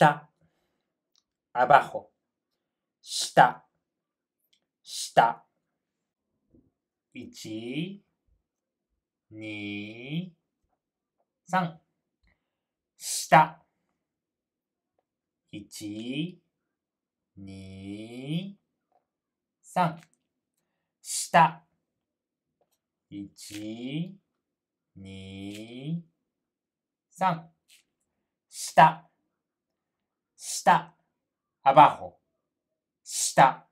下、abajo。下、下。一、二、三。下。一、二、三。下。一、二、三。下。した。アバほ。した。